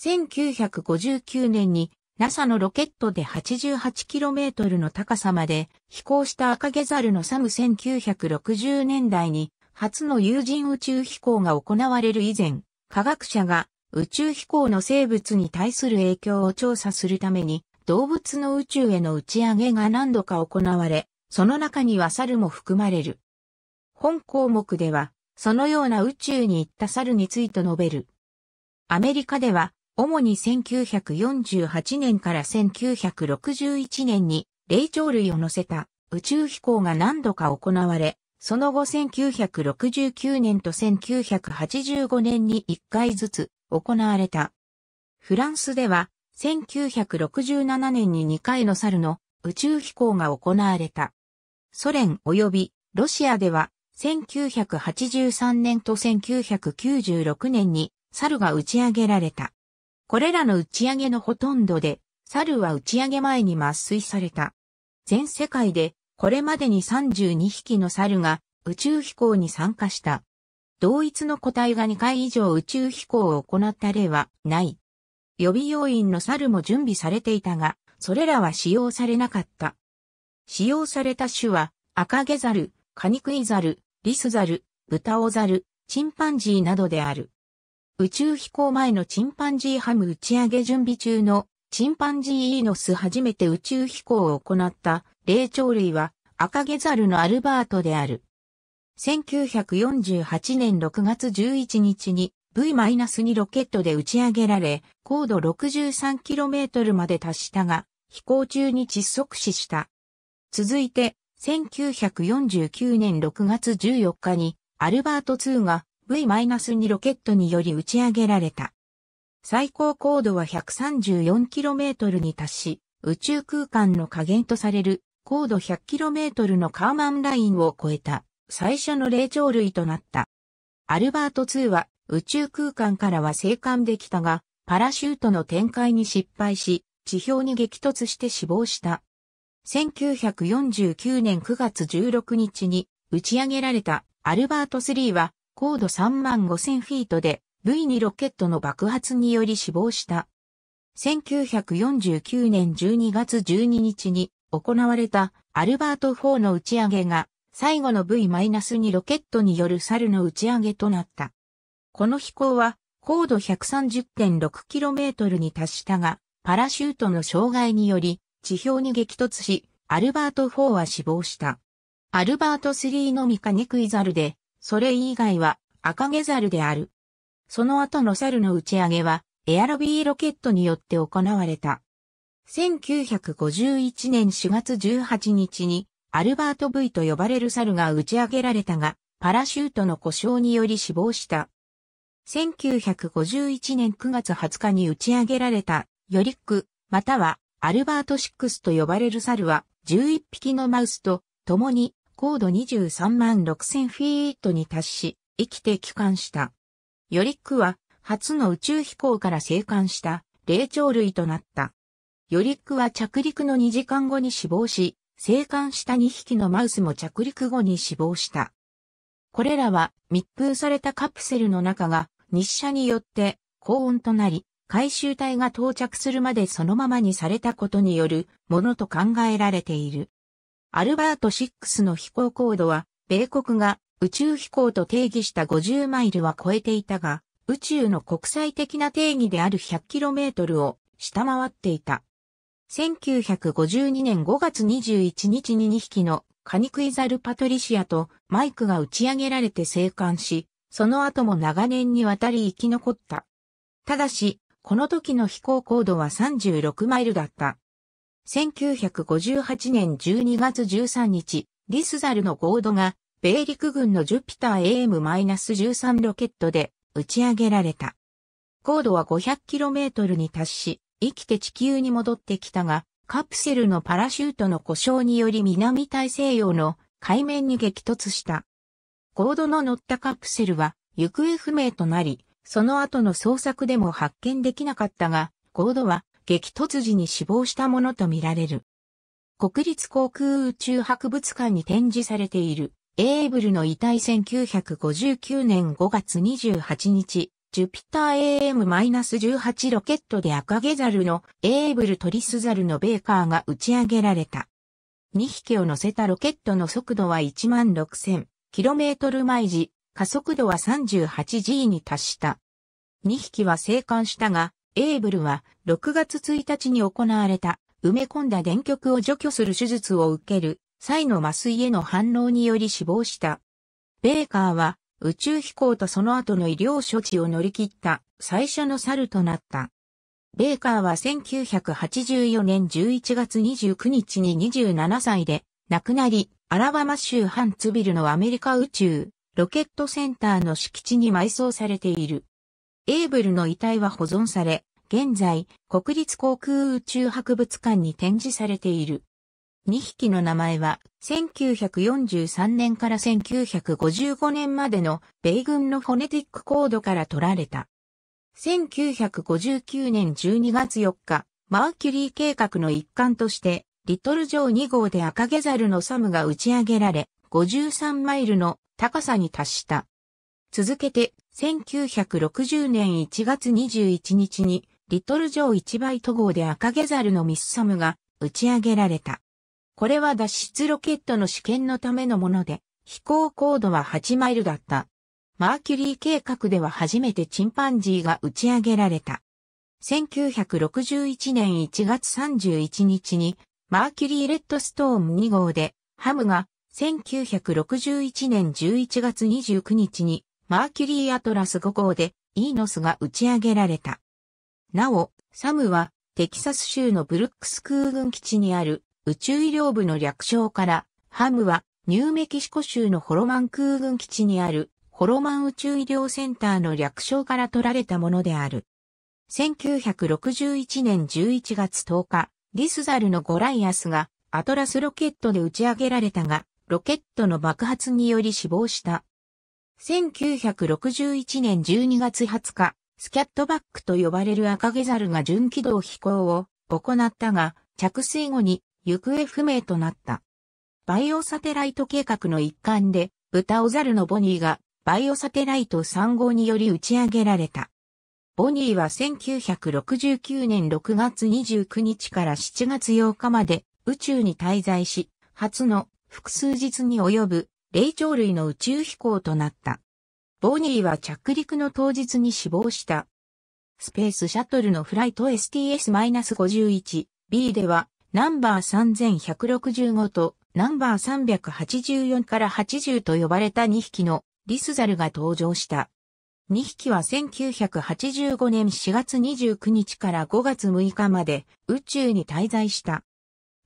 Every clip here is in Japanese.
1959年に NASA のロケットで 88km の高さまで飛行した赤ゲザルのサム1960年代に初の有人宇宙飛行が行われる以前、科学者が宇宙飛行の生物に対する影響を調査するために動物の宇宙への打ち上げが何度か行われ、その中には猿も含まれる。本項目では、そのような宇宙に行った猿について述べる。アメリカでは、主に1948年から1961年に霊長類を乗せた宇宙飛行が何度か行われ、その後1969年と1985年に1回ずつ行われた。フランスでは1967年に2回の猿の宇宙飛行が行われた。ソ連及びロシアでは1983年と1996年に猿が打ち上げられた。これらの打ち上げのほとんどで、猿は打ち上げ前に麻酔された。全世界で、これまでに32匹の猿が宇宙飛行に参加した。同一の個体が2回以上宇宙飛行を行った例はない。予備要員の猿も準備されていたが、それらは使用されなかった。使用された種は、赤毛猿、カニクイザル、リスザル、ブタオザル、チンパンジーなどである。宇宙飛行前のチンパンジーハム打ち上げ準備中のチンパンジーイーノス初めて宇宙飛行を行った霊長類は赤毛ザルのアルバートである。1948年6月11日に V-2 ロケットで打ち上げられ、高度 63km まで達したが、飛行中に窒息死した。続いて、1949年6月14日に、アルバート2が V-2 ロケットにより打ち上げられた。最高高度は 134km に達し、宇宙空間の下限とされる高度 100km のカーマンラインを超えた最初の霊長類となった。アルバート2は宇宙空間からは生還できたが、パラシュートの展開に失敗し、地表に激突して死亡した。1949年9月16日に打ち上げられたアルバート3は高度3万5000フィートで V2 ロケットの爆発により死亡した。1949年12月12日に行われたアルバート4の打ち上げが最後の V-2 ロケットによる猿の打ち上げとなった。この飛行は高度 130.6km に達したが、パラシュートの障害により地表に激突し、アルバート4は死亡した。アルバート3のミカニクイザルでそれ以外は赤毛猿である。その後の猿の打ち上げは、エアロビーロケットによって行われた。1951年4月18日に、アルバート V と呼ばれる猿が打ち上げられたが、パラシュートの故障により死亡した。1951年9月20日に打ち上げられた、ヨリック、またはアルバート6と呼ばれる猿は、11匹のマウスと、共に高度23万6000フィートに達し、生きて帰還した。ヨリックは、初の宇宙飛行から生還した、霊長類となった。ヨリックは着陸の2時間後に死亡し、生還した2匹のマウスも着陸後に死亡した。これらは密封されたカプセルの中が日射によって高温となり、回収体が到着するまでそのままにされたことによるものと考えられている。アルバート6の飛行高度は、米国が宇宙飛行と定義した50マイルは超えていたが、宇宙の国際的な定義である 100km を下回っていた。1952年5月21日に2匹のカニクイザル・パトリシアとマイクが打ち上げられて生還し、その後も長年にわたり生き残った。ただし、この時の飛行高度は36マイルだった。1958年12月13日、リスザルのゴードが、米陸軍のジュピター AM-13 ロケットで打ち上げられた。高度は 500km に達し、生きて地球に戻ってきたが、カプセルのパラシュートの故障により南大西洋の海面に激突した。ードの乗ったカプセルは行方不明となり、その後の捜索でも発見できなかったが、ードは激突時に死亡したものとみられる。国立航空宇宙博物館に展示されているエーブルの遺体1959年5月28日、ジュピター AM-18 ロケットで赤毛ザルのエーブルトリスザルのベーカーが打ち上げられた。2匹を乗せたロケットの速度は 16,000km 毎時、加速度は 38G に達した。2匹は生還したが、エーブルは6月1日に行われた埋め込んだ電極を除去する手術を受ける際の麻酔への反応により死亡した。ベーカーは宇宙飛行とその後の医療処置を乗り切った最初の猿となった。ベーカーは1984年11月29日に27歳で亡くなり、アラバマ州ハンツビルのアメリカ宇宙ロケットセンターの敷地に埋葬されている。エーブルの遺体は保存され、現在、国立航空宇宙博物館に展示されている。2匹の名前は、1943年から1955年までの米軍のフォネティックコードから取られた。1959年12月4日、マーキュリー計画の一環として、リトルー2号で赤毛猿のサムが打ち上げられ、53マイルの高さに達した。続けて、1960年1月21日に、リトル城一倍都合で赤毛ザルのミッサムが打ち上げられた。これは脱出ロケットの試験のためのもので、飛行高度は8マイルだった。マーキュリー計画では初めてチンパンジーが打ち上げられた。1961年1月31日に、マーキュリーレッドストーム2号で、ハムが1961年11月29日に、マーキュリーアトラス5号で、イーノスが打ち上げられた。なお、サムはテキサス州のブルックス空軍基地にある宇宙医療部の略称から、ハムはニューメキシコ州のホロマン空軍基地にあるホロマン宇宙医療センターの略称から取られたものである。1961年11月10日、ディスザルのゴライアスがアトラスロケットで打ち上げられたが、ロケットの爆発により死亡した。1961年12月20日、スキャットバックと呼ばれる赤毛猿が準軌道飛行を行ったが、着水後に行方不明となった。バイオサテライト計画の一環で、豚オザルのボニーがバイオサテライト3号により打ち上げられた。ボニーは1969年6月29日から7月8日まで宇宙に滞在し、初の複数日に及ぶ霊長類の宇宙飛行となった。ボニーは着陸の当日に死亡した。スペースシャトルのフライト STS-51B では、ナンバー3165とナンバー384から80と呼ばれた2匹のリスザルが登場した。2匹は1985年4月29日から5月6日まで宇宙に滞在した。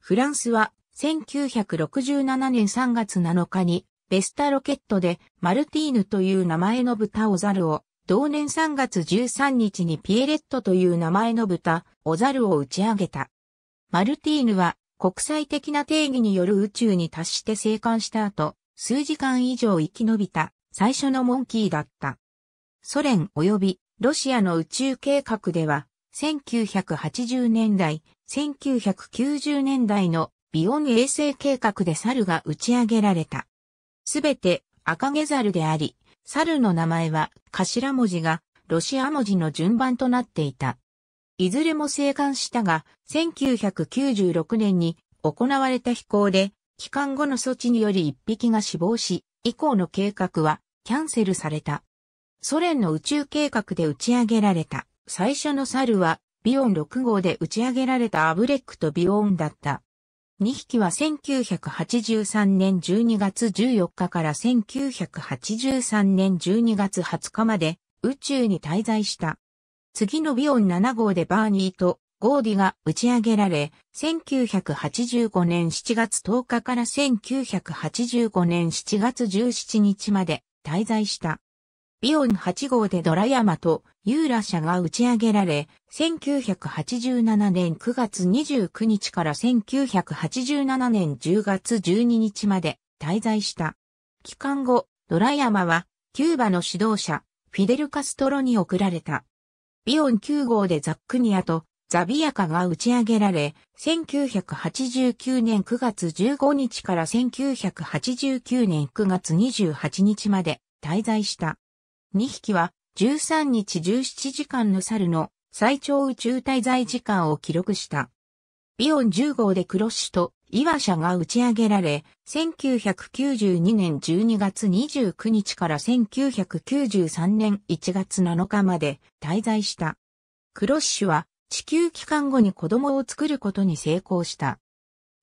フランスは1967年3月7日にベスタロケットでマルティーヌという名前の豚オザルを、同年3月13日にピエレットという名前の豚オザルを打ち上げた。マルティーヌは国際的な定義による宇宙に達して生還した後、数時間以上生き延びた最初のモンキーだった。ソ連及びロシアの宇宙計画では、1980年代、1990年代のビヨン衛星計画で猿が打ち上げられた。すべて赤毛猿であり、猿の名前は頭文字がロシア文字の順番となっていた。いずれも生還したが、1996年に行われた飛行で、帰還後の措置により1匹が死亡し、以降の計画はキャンセルされた。ソ連の宇宙計画で打ち上げられた最初の猿はビオン6号で打ち上げられたアブレックとビオンだった。2匹は1983年12月14日から1983年12月20日まで宇宙に滞在した。次のビオン7号でバーニーとゴーディが打ち上げられ、1985年7月10日から1985年7月17日まで滞在した。ビオン8号でドラヤマとユーラ社が打ち上げられ、1987年9月29日から1987年10月12日まで滞在した。帰還後、ドラヤマは、キューバの指導者、フィデル・カストロに送られた。ビオン9号でザックニアとザビアカが打ち上げられ、1989年9月15日から1989年9月28日まで滞在した。2匹は13日17時間の猿の最長宇宙滞在時間を記録した。ビオン10号でクロッシュとイワシャが打ち上げられ、1992年12月29日から1993年1月7日まで滞在した。クロッシュは地球帰還後に子供を作ることに成功した。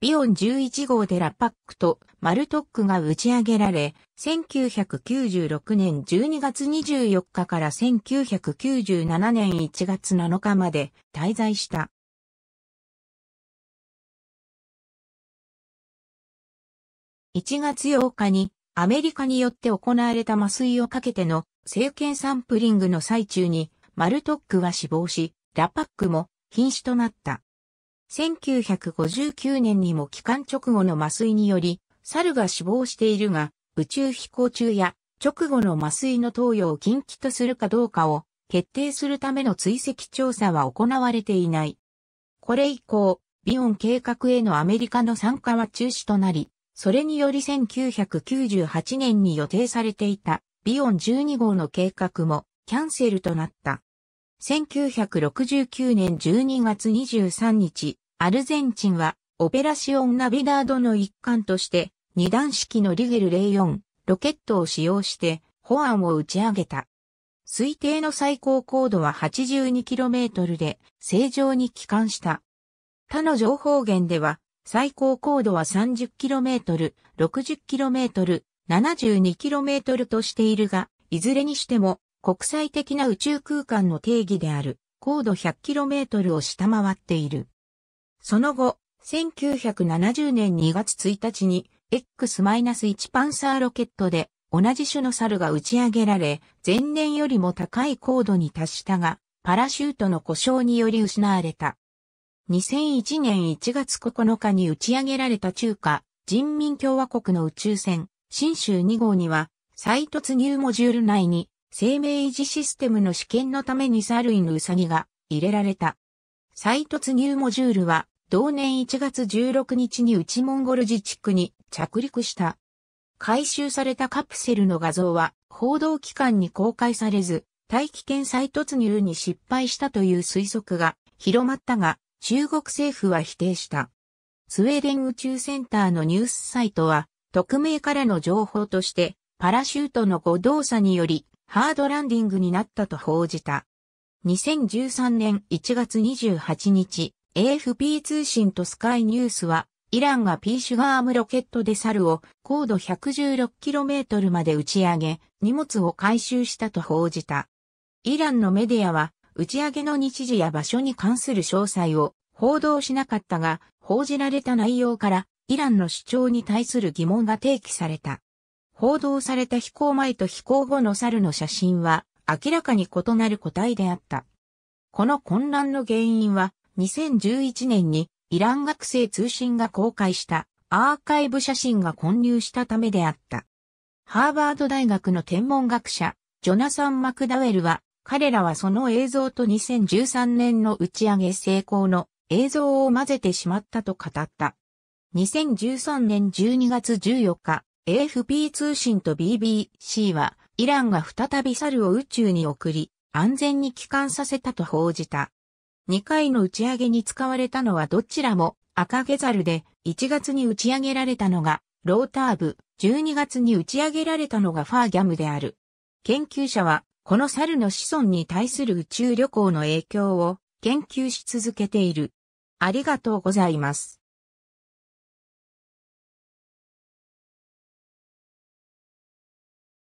ビオン11号でラパックとマルトックが打ち上げられ、1996年12月24日から1997年1月7日まで滞在した。1月8日にアメリカによって行われた麻酔をかけての政権サンプリングの最中にマルトックは死亡し、ラパックも瀕死となった。1959年にも帰還直後の麻酔により、猿が死亡しているが、宇宙飛行中や直後の麻酔の投与を禁忌とするかどうかを決定するための追跡調査は行われていない。これ以降、ビオン計画へのアメリカの参加は中止となり、それにより1998年に予定されていたビオン12号の計画もキャンセルとなった。1969年12月23日、アルゼンチンは、オペラシオン・ナビダードの一環として、二段式のリゲル04、ロケットを使用して、保安を打ち上げた。推定の最高高度は 82km で、正常に帰還した。他の情報源では、最高高度は 30km、60km、72km としているが、いずれにしても、国際的な宇宙空間の定義である高度 100km を下回っている。その後、1970年2月1日に X-1 パンサーロケットで同じ種の猿が打ち上げられ、前年よりも高い高度に達したが、パラシュートの故障により失われた。2001年1月9日に打ち上げられた中華人民共和国の宇宙船、新州2号には、再突入モジュール内に生命維持システムの試験のためにサルイのウサギが入れられた。再突入モジュールは同年1月16日に内モンゴル自治区に着陸した。回収されたカプセルの画像は報道機関に公開されず、大気圏再突入に失敗したという推測が広まったが、中国政府は否定した。スウェーデン宇宙センターのニュースサイトは、匿名からの情報として、パラシュートの誤動作によりハードランディングになったと報じた。2013年1月28日、AFP 通信とスカイニュースは、イランがピーシュガームロケットでサルを高度 116km まで打ち上げ、荷物を回収したと報じた。イランのメディアは、打ち上げの日時や場所に関する詳細を報道しなかったが、報じられた内容から、イランの主張に対する疑問が提起された。報道された飛行前と飛行後の猿の写真は明らかに異なる個体であった。この混乱の原因は2011年にイラン学生通信が公開したアーカイブ写真が混入したためであった。ハーバード大学の天文学者、ジョナサン・マクダウェルは、彼らはその映像と2013年の打ち上げ成功の映像を混ぜてしまったと語った。2013年12月14日、AFP 通信と BBC は、イランが再び猿を宇宙に送り、安全に帰還させたと報じた。2回の打ち上げに使われたのはどちらも赤毛猿で、1月に打ち上げられたのがローターブ、12月に打ち上げられたのがファーギャムである。研究者は、この猿の子孫に対する宇宙旅行の影響を研究し続けている。ありがとうございます。